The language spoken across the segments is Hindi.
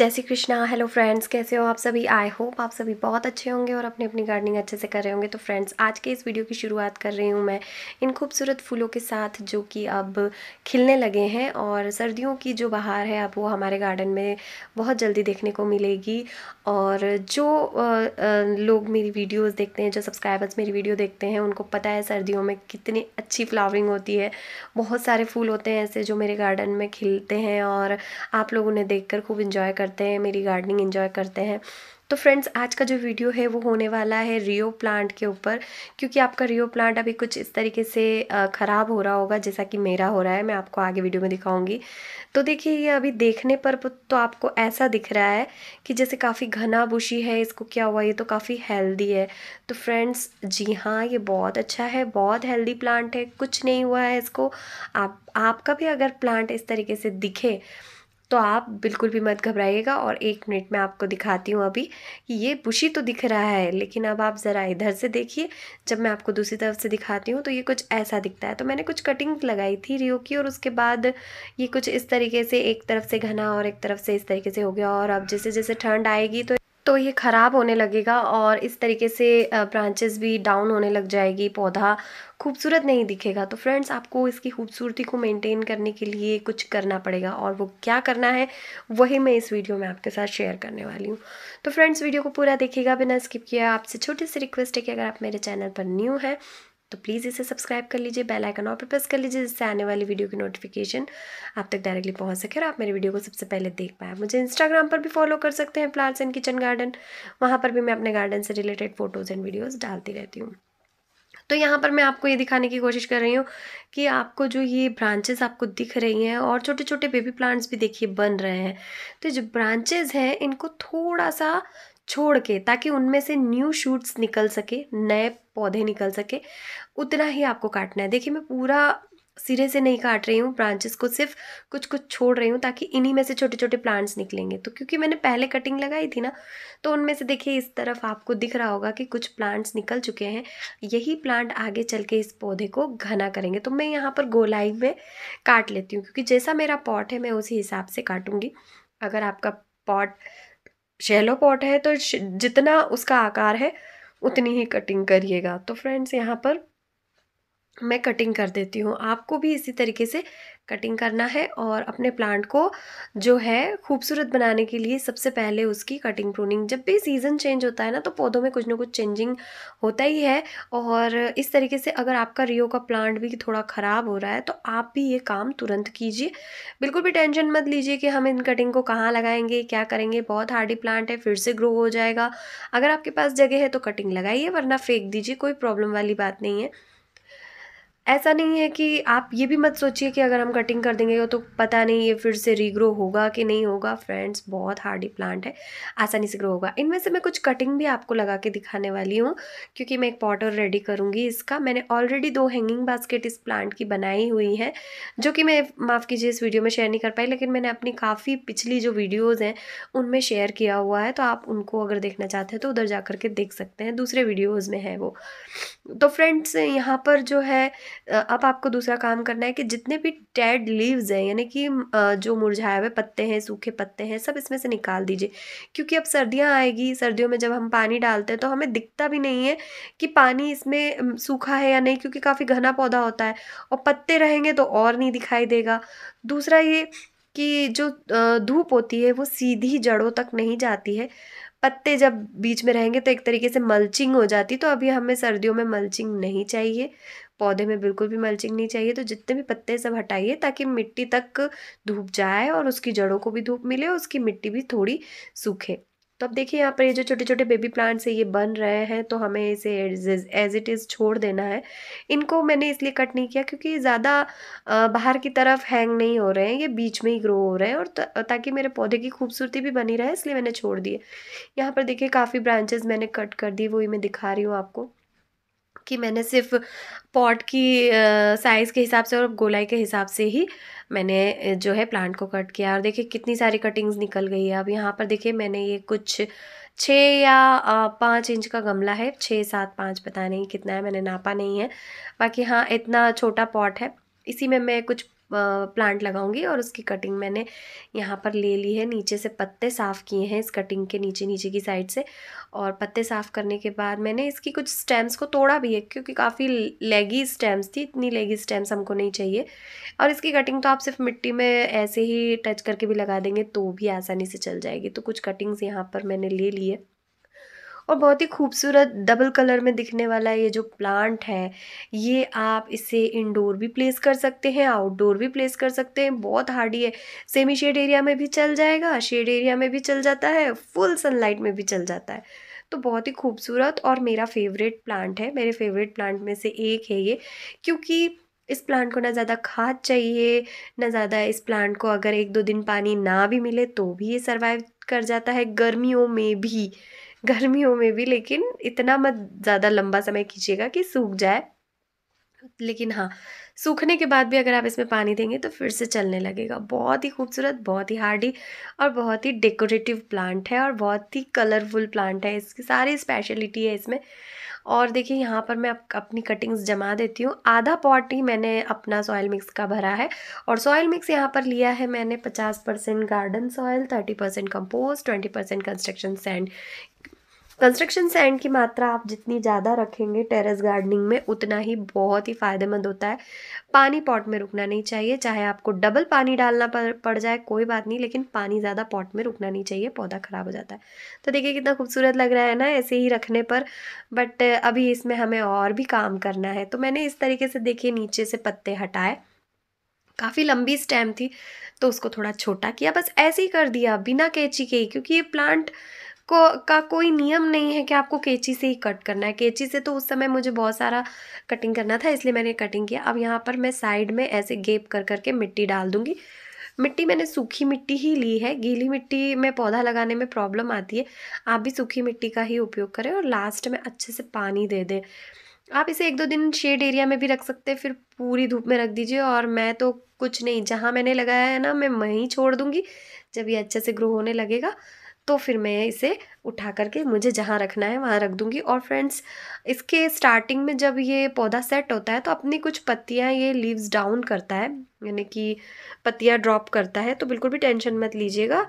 जय श्री कृष्णा हेलो फ्रेंड्स कैसे हो आप सभी आई होप आप सभी बहुत अच्छे होंगे और अपनी अपनी गार्डनिंग अच्छे से कर रहे होंगे तो फ्रेंड्स आज के इस वीडियो की शुरुआत कर रही हूँ मैं इन खूबसूरत फूलों के साथ जो कि अब खिलने लगे हैं और सर्दियों की जो बहार है अब वो हमारे गार्डन में बहुत जल्दी देखने को मिलेगी और जो लोग मेरी वीडियोज़ देखते हैं जो सब्सक्राइबर्स मेरी वीडियो देखते हैं उनको पता है सर्दियों में कितनी अच्छी फ्लावरिंग होती है बहुत सारे फूल होते हैं ऐसे जो मेरे गार्डन में खिलते हैं और आप लोग उन्हें देख खूब इन्जॉय कर करते हैं मेरी गार्डनिंग इन्जॉय करते हैं तो फ्रेंड्स आज का जो वीडियो है वो होने वाला है रियो प्लांट के ऊपर क्योंकि आपका रियो प्लांट अभी कुछ इस तरीके से ख़राब हो रहा होगा जैसा कि मेरा हो रहा है मैं आपको आगे वीडियो में दिखाऊंगी तो देखिए ये अभी देखने पर तो आपको ऐसा दिख रहा है कि जैसे काफ़ी घना बुशी है इसको क्या हुआ ये तो काफ़ी हेल्दी है तो फ्रेंड्स जी हाँ ये बहुत अच्छा है बहुत हेल्दी प्लांट है कुछ नहीं हुआ है इसको आप आपका भी अगर प्लांट इस तरीके से दिखे तो आप बिल्कुल भी मत घबराइएगा और एक मिनट में आपको दिखाती हूँ अभी कि ये बुशी तो दिख रहा है लेकिन अब आप ज़रा इधर से देखिए जब मैं आपको दूसरी तरफ से दिखाती हूँ तो ये कुछ ऐसा दिखता है तो मैंने कुछ कटिंग लगाई थी रियो की और उसके बाद ये कुछ इस तरीके से एक तरफ से घना और एक तरफ से इस तरीके से हो गया और अब जैसे जैसे ठंड आएगी तो तो ये ख़राब होने लगेगा और इस तरीके से ब्रांचेस भी डाउन होने लग जाएगी पौधा खूबसूरत नहीं दिखेगा तो फ्रेंड्स आपको इसकी खूबसूरती को मेंटेन करने के लिए कुछ करना पड़ेगा और वो क्या करना है वही मैं इस वीडियो में आपके साथ शेयर करने वाली हूँ तो फ्रेंड्स वीडियो को पूरा देखिएगा बिना स्किप किया आपसे छोटी सी रिक्वेस्ट है कि अगर आप मेरे चैनल पर न्यू हैं तो प्लीज़ इसे सब्सक्राइब कर लीजिए बेल आइकन और पर प्रेस कर लीजिए जिससे आने वाली वीडियो की नोटिफिकेशन आप तक डायरेक्टली पहुंच सके और आप मेरे वीडियो को सबसे पहले देख पाए मुझे इंस्टाग्राम पर भी फॉलो कर सकते हैं प्लांट्स एंड किचन गार्डन वहाँ पर भी मैं अपने गार्डन से रिलेटेड फ़ोटोज़ एंड वीडियोज़ डालती रहती हूँ तो यहाँ पर मैं आपको ये दिखाने की कोशिश कर रही हूँ कि आपको जो ये ब्रांचेस आपको दिख रही हैं और छोटे छोटे बेबी प्लांट्स भी देखिए बन रहे हैं तो जो ब्रांचेस हैं इनको थोड़ा सा छोड़ के ताकि उनमें से न्यू शूट्स निकल सके नए पौधे निकल सके उतना ही आपको काटना है देखिए मैं पूरा सिरे से नहीं काट रही हूँ ब्रांचेस को सिर्फ कुछ कुछ छोड़ रही हूँ ताकि इन्हीं में से छोटे छोटे प्लांट्स निकलेंगे तो क्योंकि मैंने पहले कटिंग लगाई थी ना तो उनमें से देखिए इस तरफ आपको दिख रहा होगा कि कुछ प्लांट्स निकल चुके हैं यही प्लांट आगे चल के इस पौधे को घना करेंगे तो मैं यहाँ पर गोलाई में काट लेती हूँ क्योंकि जैसा मेरा पॉट है मैं उसी हिसाब से काटूंगी अगर आपका पॉट शैलो पॉट है तो जितना उसका आकार है उतनी ही कटिंग करिएगा तो फ्रेंड्स यहाँ पर मैं कटिंग कर देती हूँ आपको भी इसी तरीके से कटिंग करना है और अपने प्लांट को जो है खूबसूरत बनाने के लिए सबसे पहले उसकी कटिंग प्रूनिंग जब भी सीज़न चेंज होता है ना तो पौधों में कुछ ना कुछ चेंजिंग होता ही है और इस तरीके से अगर आपका रियो का प्लांट भी थोड़ा ख़राब हो रहा है तो आप भी ये काम तुरंत कीजिए बिल्कुल भी टेंशन मत लीजिए कि हम इन कटिंग को कहाँ लगाएंगे क्या करेंगे बहुत हार्डी प्लांट है फिर से ग्रो हो जाएगा अगर आपके पास जगह है तो कटिंग लगाइए वरना फेंक दीजिए कोई प्रॉब्लम वाली बात नहीं है ऐसा नहीं है कि आप ये भी मत सोचिए कि अगर हम कटिंग कर देंगे तो पता नहीं ये फिर से रीग्रो होगा कि नहीं होगा फ्रेंड्स बहुत हार्डी प्लांट है आसानी से ग्रो होगा इनमें से मैं कुछ कटिंग भी आपको लगा के दिखाने वाली हूँ क्योंकि मैं एक पॉटर रेडी करूँगी इसका मैंने ऑलरेडी दो हैंगिंग बास्केट इस प्लांट की बनाई हुई है जो कि मैं माफ़ कीजिए इस वीडियो में शेयर नहीं कर पाई लेकिन मैंने अपनी काफ़ी पिछली जो वीडियोज़ हैं उनमें शेयर किया हुआ है तो आप उनको अगर देखना चाहते हैं तो उधर जा के देख सकते हैं दूसरे वीडियोज़ में है वो तो फ्रेंड्स यहाँ पर जो है अब आपको दूसरा काम करना है कि जितने भी डेड लीव्स हैं यानी कि जो मुरझाए हुए पत्ते हैं सूखे पत्ते हैं सब इसमें से निकाल दीजिए क्योंकि अब सर्दियाँ आएगी सर्दियों में जब हम पानी डालते हैं तो हमें दिखता भी नहीं है कि पानी इसमें सूखा है या नहीं क्योंकि काफ़ी घना पौधा होता है और पत्ते रहेंगे तो और नहीं दिखाई देगा दूसरा ये कि जो धूप होती है वो सीधी जड़ों तक नहीं जाती है पत्ते जब बीच में रहेंगे तो एक तरीके से मल्चिंग हो जाती तो अभी हमें सर्दियों में मल्चिंग नहीं चाहिए पौधे में बिल्कुल भी मल्चिंग नहीं चाहिए तो जितने भी पत्ते सब हटाइए ताकि मिट्टी तक धूप जाए और उसकी जड़ों को भी धूप मिले और उसकी मिट्टी भी थोड़ी सूखे तो अब देखिए यहाँ पर ये जो छोटे छोटे बेबी प्लांट्स है ये बन रहे हैं तो हमें इसे एज इट इज़ छोड़ देना है इनको मैंने इसलिए कट नहीं किया क्योंकि ज़्यादा बाहर की तरफ हैंग नहीं हो रहे हैं ये बीच में ही ग्रो हो रहे हैं और ताकि मेरे पौधे की खूबसूरती भी बनी रहे इसलिए मैंने छोड़ दिए यहाँ पर देखिए काफ़ी ब्रांचेज मैंने कट कर दी वही मैं दिखा रही हूँ आपको कि मैंने सिर्फ पॉट की साइज़ के हिसाब से और गोलाई के हिसाब से ही मैंने जो है प्लांट को कट किया और देखिए कितनी सारी कटिंग्स निकल गई है अब यहाँ पर देखिए मैंने ये कुछ छः या पाँच इंच का गमला है छः सात पाँच पता नहीं कितना है मैंने नापा नहीं है बाकी हाँ इतना छोटा पॉट है इसी में मैं कुछ प्लांट लगाऊंगी और उसकी कटिंग मैंने यहाँ पर ले ली है नीचे से पत्ते साफ़ किए हैं इस कटिंग के नीचे नीचे की साइड से और पत्ते साफ़ करने के बाद मैंने इसकी कुछ स्टेम्स को तोड़ा भी है क्योंकि काफ़ी लेगी स्टेम्स थी इतनी लेगी स्टेम्स हमको नहीं चाहिए और इसकी कटिंग तो आप सिर्फ मिट्टी में ऐसे ही टच करके भी लगा देंगे तो भी आसानी से चल जाएगी तो कुछ कटिंग्स यहाँ पर मैंने ले ली है और बहुत ही खूबसूरत डबल कलर में दिखने वाला ये जो प्लांट है ये आप इसे इंडोर भी प्लेस कर सकते हैं आउटडोर भी प्लेस कर सकते हैं बहुत हार्डी है सेमी शेड एरिया में भी चल जाएगा शेड एरिया में भी चल जाता है फुल सनलाइट में भी चल जाता है तो बहुत ही खूबसूरत और मेरा फेवरेट प्लांट है मेरे फेवरेट प्लांट में से एक है ये क्योंकि इस प्लांट को ना ज़्यादा खाद चाहिए ना ज़्यादा इस प्लांट को अगर एक दो दिन पानी ना भी मिले तो भी ये सर्वाइव कर जाता है गर्मियों में भी गर्मियों में भी लेकिन इतना मत ज़्यादा लंबा समय कीजिएगा कि सूख जाए लेकिन हाँ सूखने के बाद भी अगर आप इसमें पानी देंगे तो फिर से चलने लगेगा बहुत ही खूबसूरत बहुत ही हार्डी और बहुत ही डेकोरेटिव प्लांट है और बहुत ही कलरफुल प्लांट है इसकी सारी स्पेशलिटी है इसमें और देखिए यहाँ पर मैं अपनी कटिंग्स जमा देती हूँ आधा पॉट ही मैंने अपना सॉयल मिक्स का भरा है और सॉयल मिक्स यहाँ पर लिया है मैंने 50 percent garden soil 30 percent compost twenty percent construction sand construction sand की मात्रा आप जितनी ज़्यादा रखेंगे टेरेस गार्डनिंग में उतना ही बहुत ही फ़ायदेमंद होता है पानी पॉट में रुकना नहीं चाहिए चाहे आपको डबल पानी डालना पड़ जाए कोई बात नहीं लेकिन पानी ज़्यादा पॉट में रुकना नहीं चाहिए पौधा ख़राब हो जाता है तो देखिए कितना खूबसूरत लग रहा है ना ऐसे ही रखने पर बट अभी इसमें हमें और भी काम करना है तो मैंने इस तरीके से देखिए नीचे से पत्ते हटाए काफ़ी लंबी स्टेम थी तो उसको थोड़ा छोटा किया बस ऐसे ही कर दिया बिना कैची के ही क्योंकि ये प्लांट को का कोई नियम नहीं है कि आपको कैंची से ही कट करना है कैंची से तो उस समय मुझे बहुत सारा कटिंग करना था इसलिए मैंने कटिंग किया अब यहाँ पर मैं साइड में ऐसे गेप कर करके मिट्टी डाल दूँगी मिट्टी मैंने सूखी मिट्टी ही ली है गीली मिट्टी में पौधा लगाने में प्रॉब्लम आती है आप भी सूखी मिट्टी का ही उपयोग करें और लास्ट में अच्छे से पानी दे दें आप इसे एक दो दिन शेड एरिया में भी रख सकते हैं फिर पूरी धूप में रख दीजिए और मैं तो कुछ नहीं जहाँ मैंने लगाया है ना मैं वहीं छोड़ दूँगी जब ये अच्छे से ग्रो होने लगेगा तो फिर मैं इसे उठा करके मुझे जहाँ रखना है वहाँ रख दूँगी और फ्रेंड्स इसके स्टार्टिंग में जब ये पौधा सेट होता है तो अपनी कुछ पत्तियाँ ये लीव्स डाउन करता है यानी कि पत्तियाँ ड्रॉप करता है तो बिल्कुल भी टेंशन मत लीजिएगा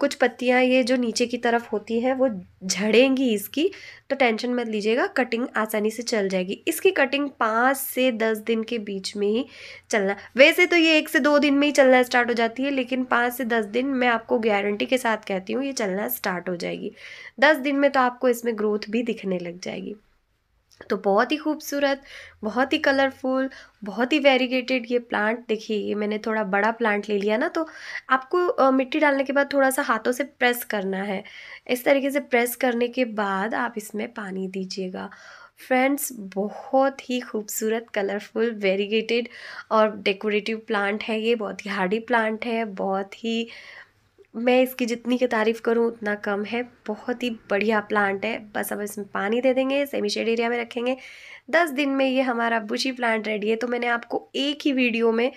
कुछ पत्तियाँ ये जो नीचे की तरफ होती हैं वो झड़ेंगी इसकी तो टेंशन मत लीजिएगा कटिंग आसानी से चल जाएगी इसकी कटिंग पाँच से दस दिन के बीच में ही चलना वैसे तो ये एक से दो दिन में ही चलना स्टार्ट हो जाती है लेकिन पाँच से दस दिन मैं आपको गारंटी के साथ कहती हूँ ये चलना स्टार्ट हो जाएगी दस दिन में तो आपको इसमें ग्रोथ भी दिखने लग जाएगी तो बहुत ही खूबसूरत बहुत ही कलरफुल बहुत ही वेरीगेटेड ये प्लांट देखिए ये मैंने थोड़ा बड़ा प्लांट ले लिया ना तो आपको मिट्टी डालने के बाद थोड़ा सा हाथों से प्रेस करना है इस तरीके से प्रेस करने के बाद आप इसमें पानी दीजिएगा फ्रेंड्स बहुत ही खूबसूरत कलरफुल वेरीगेटेड और डेकोरेटिव प्लांट है ये बहुत ही हार्डी प्लांट है बहुत ही मैं इसकी जितनी की तारीफ़ करूँ उतना कम है बहुत ही बढ़िया प्लांट है बस अब इसमें पानी दे देंगे सेमी शेड एरिया में रखेंगे दस दिन में ये हमारा बुशी प्लांट रेडी है तो मैंने आपको एक ही वीडियो में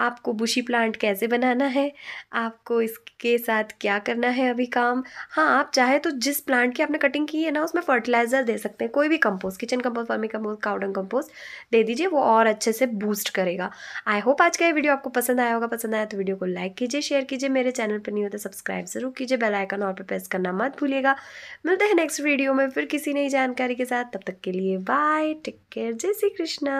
आपको बुशी प्लांट कैसे बनाना है आपको इसके साथ क्या करना है अभी काम हाँ आप चाहे तो जिस प्लांट की आपने कटिंग की है ना उसमें फर्टिलाइज़र दे सकते हैं कोई भी compost kitchen compost farming compost cow dung compost दे दीजिए वो और अच्छे से बूस्ट करेगा आई होप आज का ये वीडियो आपको पसंद आया होगा पसंद आया तो वीडियो को लाइक कीजिए शेयर कीजिए मेरे चैनल पर नहीं होता सब्सक्राइब जरूर कीजिए बेलाइकन और पर प्रेस करना मत भूलिएगा मिलते हैं नेक्स्ट वीडियो में फिर किसी नई जानकारी के साथ तब तक के लिए बाय टेक केयर जय श्री कृष्णा